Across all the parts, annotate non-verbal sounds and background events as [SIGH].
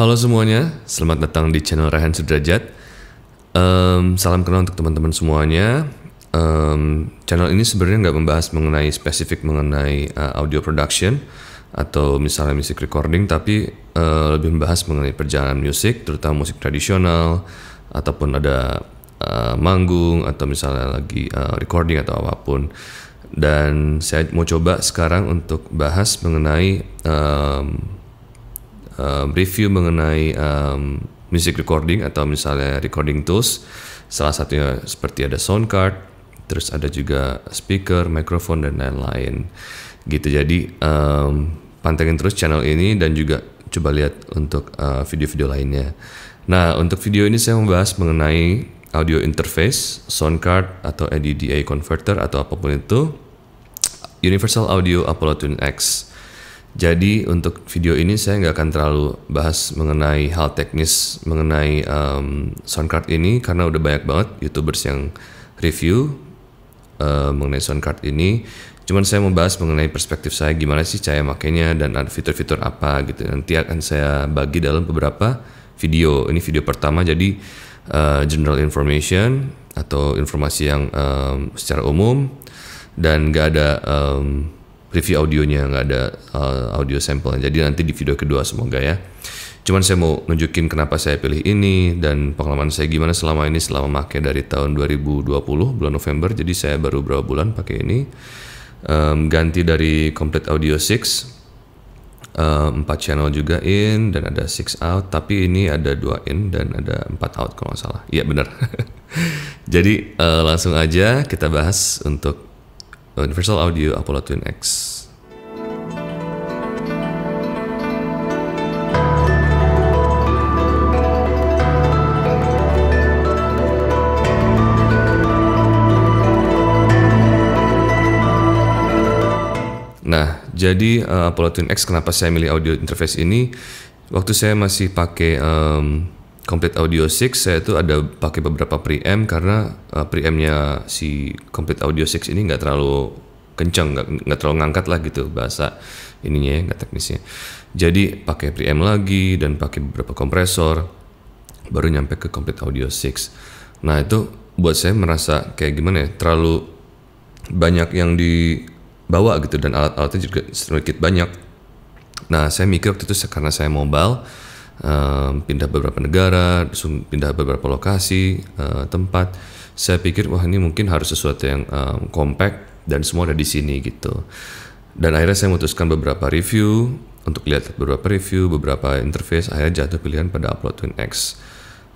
Halo semuanya, selamat datang di channel Rehan Sudrajat. Um, salam kenal untuk teman-teman semuanya. Um, channel ini sebenarnya nggak membahas mengenai spesifik mengenai uh, audio production atau misalnya music recording, tapi uh, lebih membahas mengenai perjalanan musik, terutama musik tradisional ataupun ada uh, manggung atau misalnya lagi uh, recording atau apapun. Dan saya mau coba sekarang untuk bahas mengenai um, um, review mengenai um, music recording atau misalnya recording tools. Salah satunya seperti ada sound card, terus ada juga speaker, microphone dan lain-lain. Gitu. Jadi um, pantengin terus channel ini dan juga coba lihat untuk uh, video-video uh, lainnya. Nah, untuk video ini saya membahas mengenai audio interface, sound card atau ADDA e converter atau apapun itu Universal Audio Apollo Tune X. Jadi untuk video ini saya nggak akan terlalu bahas mengenai hal teknis mengenai um, soundcard ini karena udah banyak banget youtubers yang review uh, mengenai soundcard ini. Cuman saya mau bahas mengenai perspektif saya gimana sih cahaya makainya dan ada fitur-fitur apa gitu. Nanti akan saya bagi dalam beberapa video. Ini video pertama jadi uh, general information atau informasi yang um, secara umum dan nggak ada um, review audionya nggak ada uh, audio sampelnya jadi nanti di video kedua semoga ya cuman saya mau nunjukin kenapa saya pilih ini dan pengalaman saya gimana selama ini selama pakai dari tahun 2020 bulan November jadi saya baru berapa bulan pakai ini um, ganti dari complete audio 6 um, 4 channel juga in dan ada 6 out tapi ini ada 2 in dan ada 4 out kalau nggak salah iya bener [LAUGHS] jadi uh, langsung aja kita bahas untuk Universal Audio Apollo Twin X. Nah, jadi uh, Apollo Twin X kenapa saya milih audio interface ini? Waktu saya masih pakai um, Complete Audio 6 saya itu ada pakai beberapa preamp karena uh, preampnya si Complete Audio 6 ini nggak terlalu kenceng nggak terlalu ngangkat lah gitu bahasa ininya ya nggak teknisnya jadi pakai preamp lagi dan pakai beberapa kompresor baru nyampe ke Complete Audio 6 nah itu buat saya merasa kayak gimana ya terlalu banyak yang dibawa gitu dan alat-alatnya juga sedikit banyak nah saya mikir waktu itu karena saya mobile um, pindah beberapa negara, pindah beberapa lokasi, uh, tempat. Saya pikir wah ini mungkin harus sesuatu yang um, compact dan semua ada di sini gitu. Dan akhirnya saya memutuskan beberapa review untuk lihat beberapa review, beberapa interface. Akhirnya jatuh pilihan pada Upload Twin X.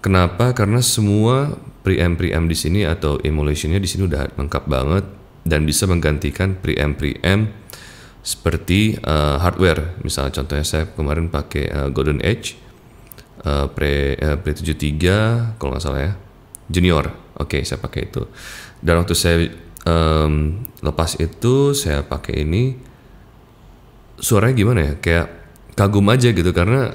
Kenapa? Karena semua preamp preamp di sini atau emulationnya di sini udah lengkap banget dan bisa menggantikan preamp preamp seperti uh, hardware. Misalnya contohnya saya kemarin pakai uh, Golden Edge uh, pre uh, pre 73 kalau nggak salah ya junior oke okay, saya pakai itu dan waktu saya um, lepas itu saya pakai ini suaranya gimana ya kayak kagum aja gitu karena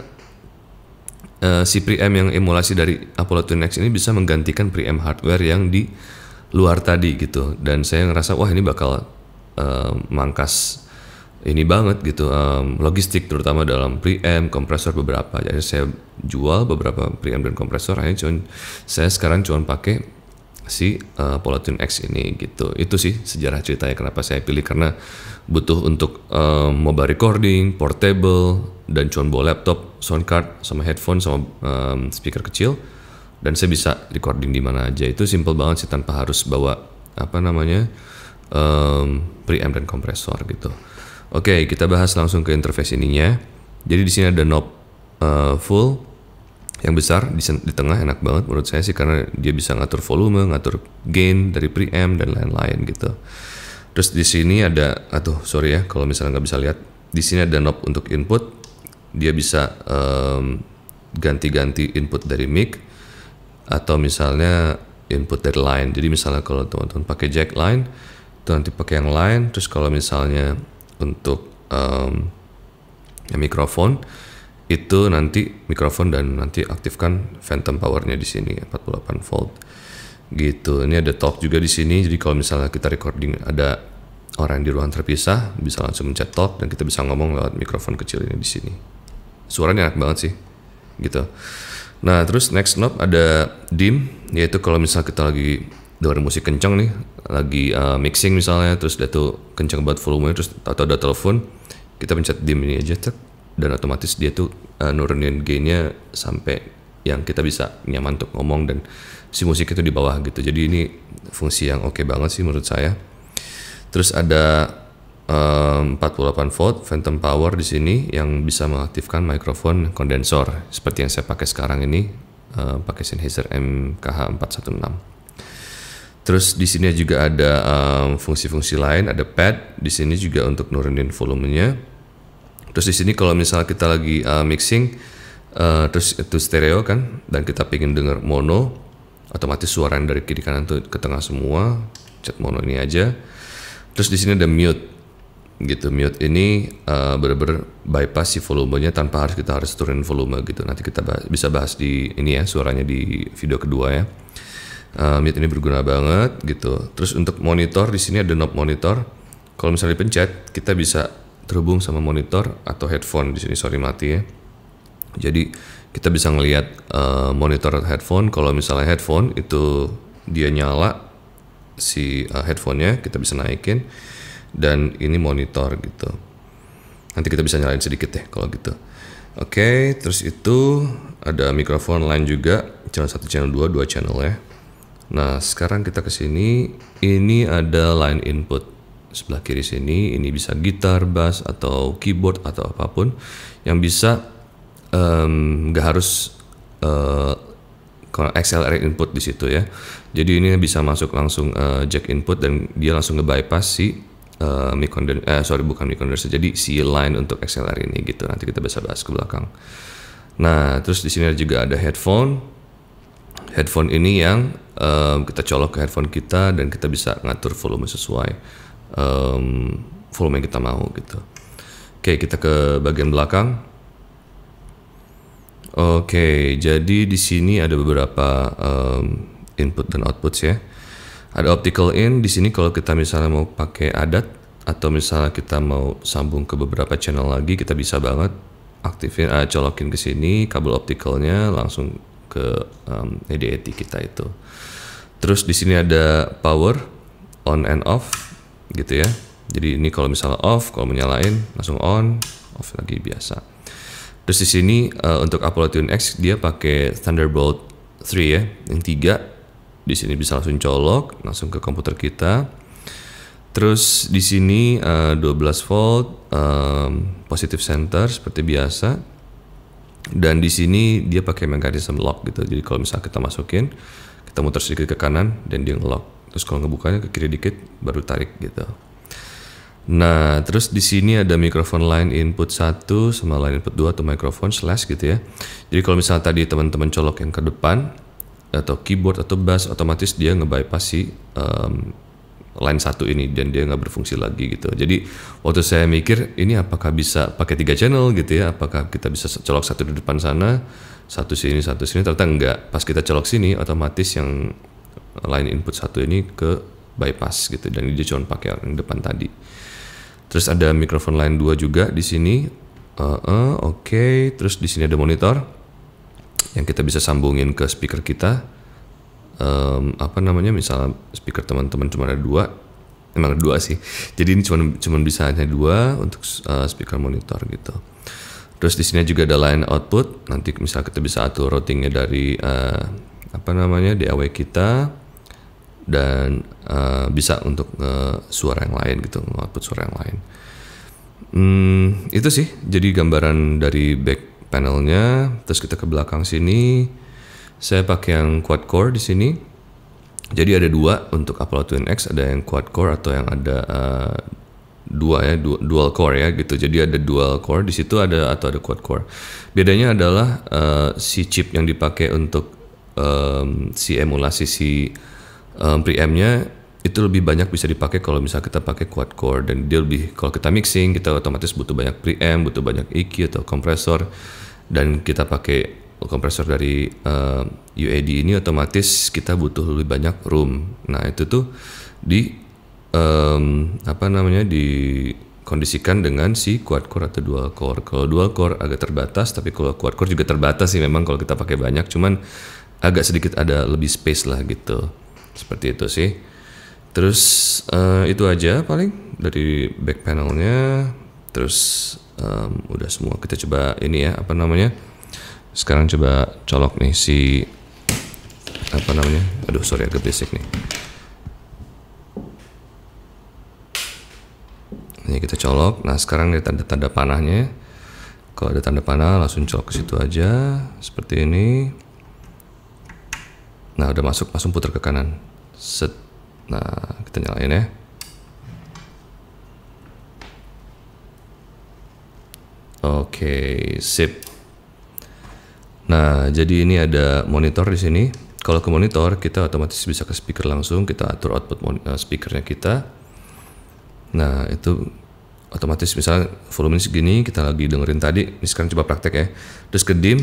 uh, si preamp yang emulasi dari Apollo Twin Next ini bisa menggantikan preamp hardware yang di luar tadi gitu dan saya ngerasa wah ini bakal uh, mangkas ini banget gitu um, logistik terutama dalam preamp kompresor beberapa jadi saya jual beberapa preamp dan kompresor hanya cuman saya sekarang cuman pakai si uh, Polytune X ini gitu itu sih sejarah cerita ya kenapa saya pilih karena butuh untuk um, mobile recording portable dan cuman bawa laptop sound card sama headphone sama um, speaker kecil dan saya bisa recording di mana aja itu simple banget sih tanpa harus bawa apa namanya um, preamp dan kompresor gitu Oke, kita bahas langsung ke interface ininya. Jadi di sini ada knob uh, full yang besar di, di tengah enak banget menurut saya sih karena dia bisa ngatur volume, ngatur gain dari preamp dan lain-lain gitu. Terus di sini ada, atuh sorry ya kalau misalnya nggak bisa lihat, di sini ada knob untuk input, dia bisa ganti-ganti um, input dari mic atau misalnya input dari line. Jadi misalnya kalau teman-teman pakai jack line, itu nanti pakai yang line. Terus kalau misalnya untuk um, ya, mikrofon itu nanti mikrofon dan nanti aktifkan phantom powernya di sini 48 volt gitu ini ada talk juga di sini jadi kalau misalnya kita recording ada orang di ruangan terpisah bisa langsung mencet talk dan kita bisa ngomong lewat mikrofon kecil ini di sini suaranya enak banget sih gitu nah terus next knob ada dim yaitu kalau misalnya kita lagi dengerin musik kenceng nih lagi uh, mixing misalnya terus dia tuh kenceng banget volumenya terus atau ada telepon kita pencet dim ini aja cek dan otomatis dia tuh uh, nurunin gainnya sampai yang kita bisa nyaman untuk ngomong dan si musik itu di bawah gitu jadi ini fungsi yang oke okay banget sih menurut saya terus ada eh, uh, 48 volt phantom power di sini yang bisa mengaktifkan mikrofon kondensor seperti yang saya pakai sekarang ini uh, pakai Sennheiser MKH 416 Terus di sini juga ada fungsi fungsi-fungsi lain, ada pad di sini juga untuk nurunin volumenya. Terus di sini kalau misalnya kita lagi uh, mixing uh, terus itu stereo kan dan kita pingin dengar mono, otomatis suara yang dari kiri kanan tuh ke tengah semua, cat mono ini aja. Terus di sini ada mute gitu mute ini uh, bener bypass si volumenya tanpa harus kita harus turunin volume gitu nanti kita bahas, bisa bahas di ini ya suaranya di video kedua ya uh, eh, Mute ini berguna banget gitu. Terus untuk monitor di sini ada knob monitor. Kalau misalnya dipencet, kita bisa terhubung sama monitor atau headphone di sini sorry mati ya. Jadi kita bisa ngelihat uh, eh, monitor atau headphone. Kalau misalnya headphone itu dia nyala si uh, headphonenya kita bisa naikin dan ini monitor gitu. Nanti kita bisa nyalain sedikit deh kalau gitu. Oke, okay, terus itu ada mikrofon lain juga, channel 1, channel 2, dua channel ya. Nah, sekarang kita ke sini. Ini ada line input. Sebelah kiri sini, ini bisa gitar, bass, atau keyboard, atau apapun. Yang bisa um, gak harus uh, eh, XLR input di situ ya. Jadi ini bisa masuk langsung uh, jack input dan dia langsung nge-bypass si uh, eh, mic eh, sorry bukan mic condenser, jadi si line untuk XLR ini gitu. Nanti kita bisa bahas ke belakang. Nah, terus di sini juga ada headphone headphone ini yang um, kita colok ke headphone kita dan kita bisa ngatur volume sesuai um, volume yang kita mau gitu. Oke, kita ke bagian belakang. Oke, jadi di sini ada beberapa um, input dan output ya. Ada optical in di sini kalau kita misalnya mau pakai adat atau misalnya kita mau sambung ke beberapa channel lagi kita bisa banget aktifin uh, colokin ke sini kabel opticalnya langsung ke um, kita itu. Terus di sini ada power on and off gitu ya. Jadi ini kalau misalnya off, kalau menyalain langsung on, off lagi biasa. Terus di sini uh, untuk Apollo Tune X dia pakai Thunderbolt 3 ya, yang 3 di sini bisa langsung colok langsung ke komputer kita. Terus di sini uh, eh, 12 volt um, positive center seperti biasa dan di sini dia pakai mekanisme lock gitu jadi kalau misalnya kita masukin kita muter sedikit ke kanan dan dia ngelock terus kalau ngebukanya ke kiri dikit baru tarik gitu nah terus di sini ada mikrofon line input satu sama line input dua atau mikrofon slash gitu ya jadi kalau misalnya tadi teman-teman colok yang ke depan atau keyboard atau bass otomatis dia ngebypass si um, line satu ini dan dia nggak berfungsi lagi gitu. Jadi waktu saya mikir ini apakah bisa pakai tiga channel gitu ya? Apakah kita bisa colok satu di depan sana, satu sini, satu sini? Ternyata enggak. Pas kita colok sini, otomatis yang line input satu ini ke bypass gitu dan dia cuma pakai yang depan tadi. Terus ada mikrofon lain dua juga di sini. Uh, uh, Oke, okay. terus di sini ada monitor yang kita bisa sambungin ke speaker kita um, apa namanya misalnya speaker teman-teman cuma ada dua emang ada dua sih jadi ini cuma cuma bisa hanya dua untuk uh, speaker monitor gitu terus di sini juga ada line output nanti misal kita bisa atur routingnya dari uh, apa namanya DAW kita dan uh, bisa untuk uh, suara yang lain gitu output suara yang lain hmm, itu sih jadi gambaran dari back panelnya terus kita ke belakang sini saya pakai yang quad core di sini. Jadi ada dua untuk Apollo Twin X, ada yang quad core atau yang ada uh, dua ya dual core ya gitu. Jadi ada dual core di situ ada atau ada quad core. Bedanya adalah uh, si chip yang dipakai untuk um, si emulasi si um, preamp-nya itu lebih banyak bisa dipakai kalau misalnya kita pakai quad core dan dia lebih kalau kita mixing kita otomatis butuh banyak preamp, butuh banyak EQ atau kompresor dan kita pakai kompresor dari uh, eh, UAD ini otomatis kita butuh lebih banyak room. Nah itu tuh di um, apa namanya dikondisikan dengan si quad core atau dual core. Kalau dual core agak terbatas, tapi kalau quad core juga terbatas sih memang kalau kita pakai banyak, cuman agak sedikit ada lebih space lah gitu. Seperti itu sih. Terus uh, itu aja paling dari back panelnya. Terus um, udah semua kita coba ini ya apa namanya? sekarang coba colok nih si apa namanya aduh sorry agak basic nih ini kita colok nah sekarang ada tanda-tanda panahnya kalau ada tanda panah langsung colok ke situ aja seperti ini nah udah masuk langsung putar ke kanan set nah kita nyalain ya Oke, okay, sip. Nah, jadi ini ada monitor di sini. Kalau ke monitor, kita otomatis bisa ke speaker langsung, kita atur output eh, speakernya kita. Nah, itu otomatis misalnya volume segini, kita lagi dengerin tadi, ini sekarang coba praktek ya. Terus ke dim,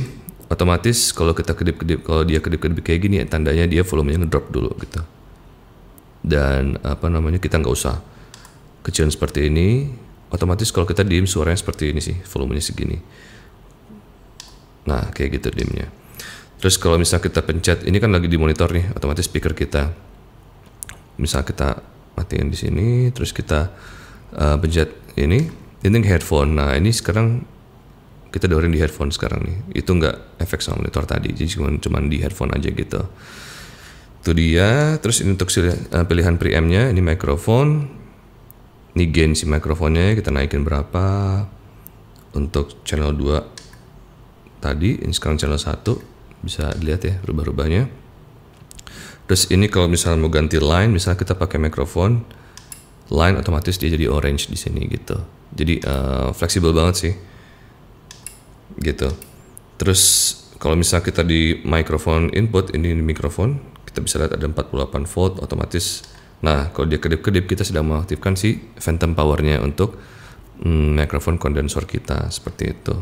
otomatis kalau kita kedip-kedip, kalau dia kedip-kedip kayak gini, tandanya dia volumenya ngedrop dulu gitu. Dan apa namanya, kita nggak usah kecil seperti ini, otomatis kalau kita dim suaranya seperti ini sih, volumenya segini. Nah, kayak gitu dimnya. Terus kalau misal kita pencet, ini kan lagi di monitor nih, otomatis speaker kita. Misal kita matiin di sini, terus kita uh, pencet ini, ini headphone. Nah, ini sekarang kita dengerin di headphone sekarang nih. Itu nggak efek sama monitor tadi, jadi cuma cuman di headphone aja gitu. Itu dia. Terus ini untuk eh, pilihan preampnya, ini microphone. Ini gain si mikrofonnya ya, kita naikin berapa. Untuk channel 2 tadi ini channel 1 bisa dilihat ya rubah-rubahnya terus ini kalau misalnya mau ganti line misalnya kita pakai mikrofon line otomatis dia jadi orange di sini gitu jadi uh, fleksibel banget sih gitu terus kalau misalnya kita di mikrofon input ini di mikrofon kita bisa lihat ada 48 volt otomatis nah kalau dia kedip-kedip kita sedang mengaktifkan si phantom powernya untuk mm, mikrofon kondensor kita seperti itu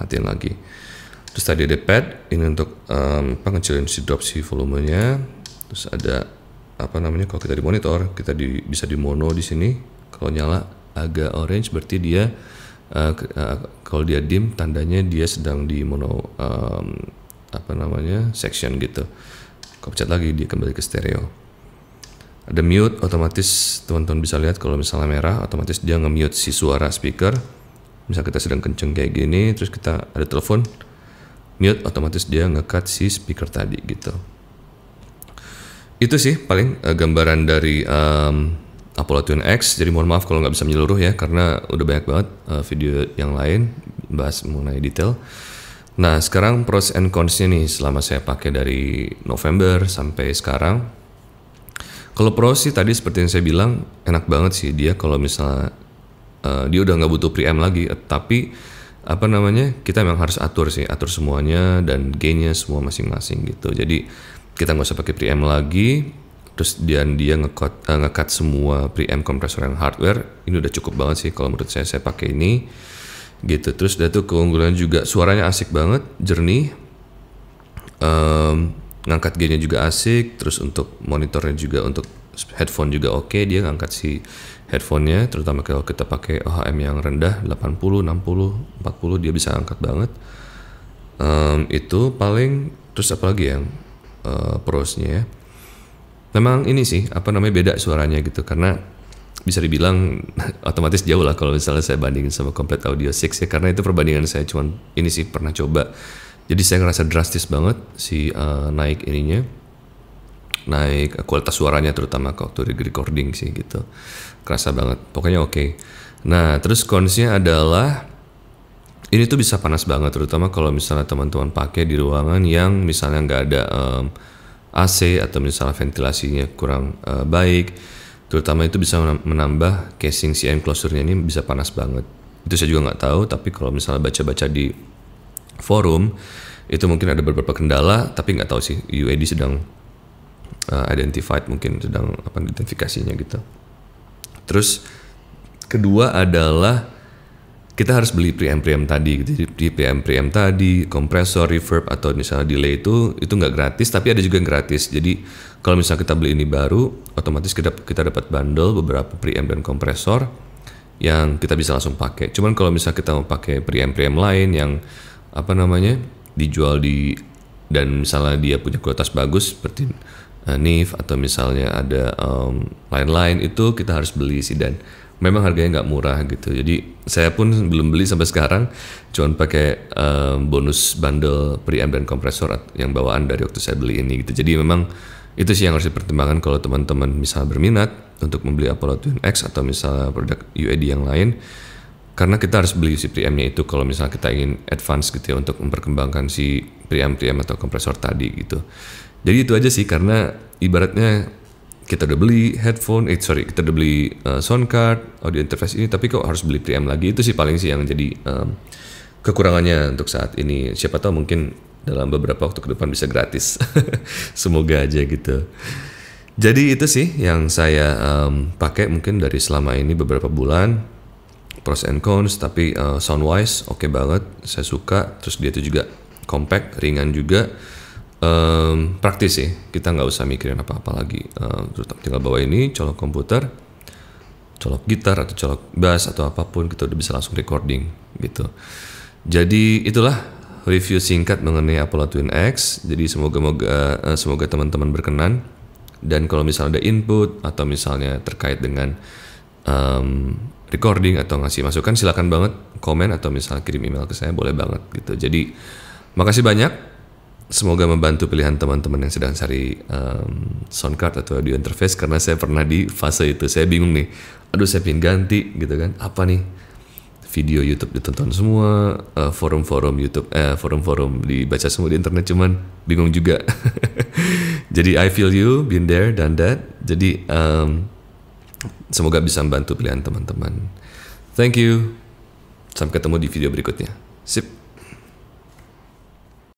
latihan lagi terus tadi ada pad ini untuk um, apa ngecilin si drop si volumenya terus ada apa namanya kalau kita di monitor kita di, bisa di mono di sini kalau nyala agak orange berarti dia uh, uh, kalau dia dim tandanya dia sedang di mono um, apa namanya section gitu kalau pencet lagi dia kembali ke stereo ada mute otomatis teman-teman bisa lihat kalau misalnya merah otomatis dia nge-mute si suara speaker misal kita sedang kenceng kayak gini terus kita ada telepon mute otomatis dia ngekat si speaker tadi gitu itu sih paling uh, gambaran dari um, Apollo Tune X jadi mohon maaf kalau nggak bisa menyeluruh ya karena udah banyak banget uh, video yang lain bahas mengenai detail nah sekarang pros and cons-nya nih selama saya pakai dari November sampai sekarang kalau pro sih tadi seperti yang saya bilang enak banget sih dia kalau misalnya Eh, dia udah nggak butuh pre preamp lagi eh, tapi apa namanya kita memang harus atur sih atur semuanya dan gainnya semua masing-masing gitu jadi kita nggak usah pakai pre preamp lagi terus dia dia ngekot uh, eh, ngekat semua pre preamp kompresor yang hardware ini udah cukup banget sih kalau menurut saya saya pakai ini gitu terus dia tuh keunggulan juga suaranya asik banget jernih um, ngangkat gainnya juga asik terus untuk monitornya juga untuk headphone juga oke okay. dia ngangkat si headphonenya terutama kalau kita pakai OHM yang rendah 80 60 40 dia bisa angkat banget um, itu paling terus apalagi yang uh, prosnya ya memang ini sih apa namanya beda suaranya gitu karena bisa dibilang [LAUGHS] otomatis jauh lah kalau misalnya saya bandingin sama Complete Audio 6 ya karena itu perbandingan saya cuman ini sih pernah coba jadi saya ngerasa drastis banget si uh, naik ininya, naik kualitas suaranya terutama waktu recording sih gitu, kerasa banget. Pokoknya oke. Okay. Nah terus kondisinya adalah ini tuh bisa panas banget terutama kalau misalnya teman-teman pakai di ruangan yang misalnya nggak ada um, eh, AC atau misalnya ventilasinya kurang uh, baik terutama itu bisa menambah casing si enclosure-nya ini bisa panas banget itu saya juga nggak tahu tapi kalau misalnya baca-baca di forum itu mungkin ada beberapa kendala tapi nggak tahu sih UAD sedang uh, identified mungkin sedang apa identifikasinya gitu terus kedua adalah kita harus beli preamp preamp tadi gitu jadi preamp preamp tadi kompresor reverb atau misalnya delay itu itu nggak gratis tapi ada juga yang gratis jadi kalau misalnya kita beli ini baru otomatis kita kita dapat bundle beberapa preamp dan kompresor yang kita bisa langsung pakai cuman kalau misalnya kita mau pakai preamp preamp lain yang apa namanya dijual di dan misalnya dia punya kualitas bagus seperti uh, Nif atau misalnya ada um, lain-lain itu kita harus beli sih dan memang harganya nggak murah gitu jadi saya pun belum beli sampai sekarang cuman pakai um, bonus bundle preamp dan kompresor yang bawaan dari waktu saya beli ini gitu jadi memang itu sih yang harus dipertimbangkan kalau teman-teman misalnya berminat untuk membeli Apollo Twin X atau misalnya produk UAD yang lain karena kita harus beli si preampnya itu kalau misalnya kita ingin advance gitu ya untuk memperkembangkan si preamp-preamp atau kompresor tadi gitu. Jadi itu aja sih karena ibaratnya kita udah beli headphone, eh sorry kita udah beli uh, sound card, audio interface ini tapi kok harus beli preamp lagi itu sih paling sih yang jadi um, kekurangannya untuk saat ini. Siapa tahu mungkin dalam beberapa waktu ke depan bisa gratis. [LAUGHS] Semoga aja gitu. Jadi itu sih yang saya um, pakai mungkin dari selama ini beberapa bulan pros and cons tapi uh, eh, sound wise oke okay banget saya suka terus dia itu juga compact ringan juga um, praktis sih kita nggak usah mikirin apa-apa lagi uh, tinggal bawa ini colok komputer colok gitar atau colok bass atau apapun kita udah bisa langsung recording gitu jadi itulah review singkat mengenai Apollo Twin X jadi semoga moga, uh, semoga teman-teman berkenan dan kalau misalnya ada input atau misalnya terkait dengan um, recording atau ngasih masukan silahkan banget komen atau misalnya kirim email ke saya boleh banget gitu. Jadi makasih banyak. Semoga membantu pilihan teman-teman yang sedang cari um, sound card atau audio interface karena saya pernah di fase itu. Saya bingung nih. Aduh saya pingin ganti gitu kan. Apa nih? Video YouTube ditonton semua, forum eh, forum-forum YouTube, eh, forum-forum dibaca semua di internet cuman bingung juga. [LAUGHS] Jadi I feel you, been there, done that. Jadi um, Semoga bisa membantu pilihan teman-teman. Thank you. Sampai ketemu di video berikutnya. Sip.